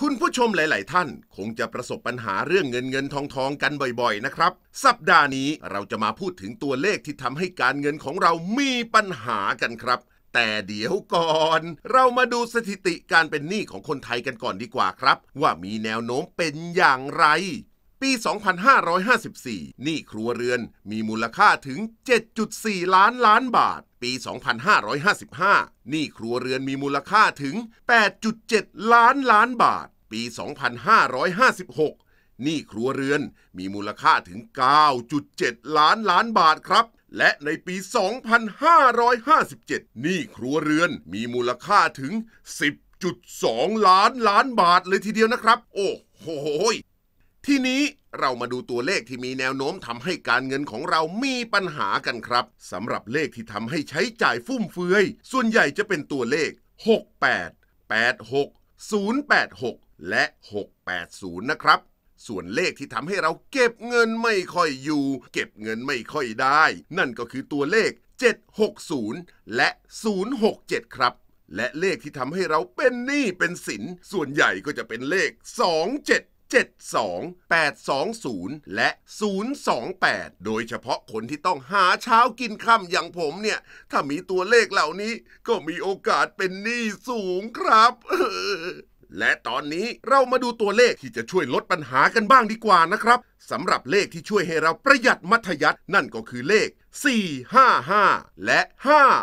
คุณผู้ชมหลาย ๆ ท่านคงจะประสบปัญหาเรื่องเงินเงินทองทองกันบ่อย ๆ นะครับ สัปดาห์นี้เราจะมาพูดถึงตัวเลขที่ทำให้การเงินของเรามีปัญหากันครับ แต่เดี๋ยวก่อน เรามาดูสถิติการเป็นหนี้ของคนไทยกันก่อนดีกว่าครับ ว่ามีแนวโน้มเป็นอย่างไรปี 2554 นี่ครัวเรือนมีมูลค่าถึง 7.4 ล้านล้านบาท ปี 2555 นี่ครัวเรือนมีมูลค่าถึง 8.7 ล้านล้านบาท ปี 2556 นี่ครัวเรือนมีมูลค่าถึง 9.7 ล้านล้านบาทครับ และในปี 2557 นี่ครัวเรือนมีมูลค่าถึง 10.2 ล้านล้านบาทเลยทีเดียวนะครับ โอ้โหทีนี้เรามาดูตัวเลขที่มีแนวโน้มทำให้การเงินของเรามีปัญหากันครับสำหรับเลขที่ทำให้ใช้จ่ายฟุ่มเฟือย ส่วนใหญ่จะเป็นตัวเลข 68 86 086 และ 680 นะครับ ส่วนเลขที่ทำให้เราเก็บเงินไม่ค่อยอยู่ เก็บเงินไม่ค่อยได้ นั่นก็คือตัวเลข 760 และ 067 ครับ และเลขที่ทำให้เราเป็นหนี้เป็นสินส่วนใหญ่ก็จะเป็นเลข 27 0728280และ 028 โดยเฉพาะคนที่ต้องหาเช้ากินค่ำอย่างผมเนี่ย ถ้ามีตัวเลขเหล่านี้ ก็มีโอกาสเป็นหนี้สูงครับ และตอนนี้เรามาดูตัวเลขที่จะช่วยลดปัญหากันบ้างดีกว่านะครับ สำหรับเลขที่ช่วยให้เราประหยัดมัธยัติ นั่นก็คือเลข 455 และ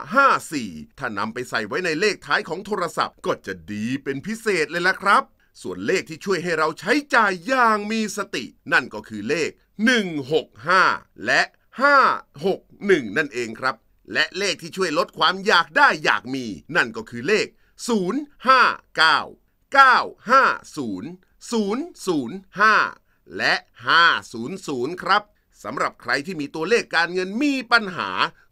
554 ถ้านำไปใส่ไว้ในเลขท้ายของโทรศัพท์ก็จะดีเป็นพิเศษเลยละครับส่วนเลขที่ช่วยให้เราใช้จ่ายอย่างมีสติ นั่นก็คือเลข 165 และ 561 นั่นเองครับ และเลขที่ช่วยลดความอยากได้อยากมี นั่นก็คือเลข 059 950 005 และ 500ครับสำหรับใครที่มีตัวเลขการเงินมีปัญหา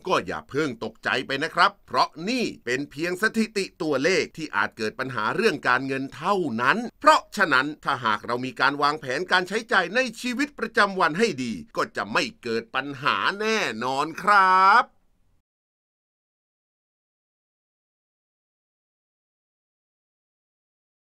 ก็อย่าเพิ่งตกใจไปนะครับ เพราะนี่เป็นเพียงสถิติตัวเลขที่อาจเกิดปัญหาเรื่องการเงินเท่านั้น เพราะฉะนั้นถ้าหากเรามีการวางแผนการใช้ใจ่ายในชีวิตประจำวันให้ดี ก็จะไม่เกิดปัญหาแน่นอนครับ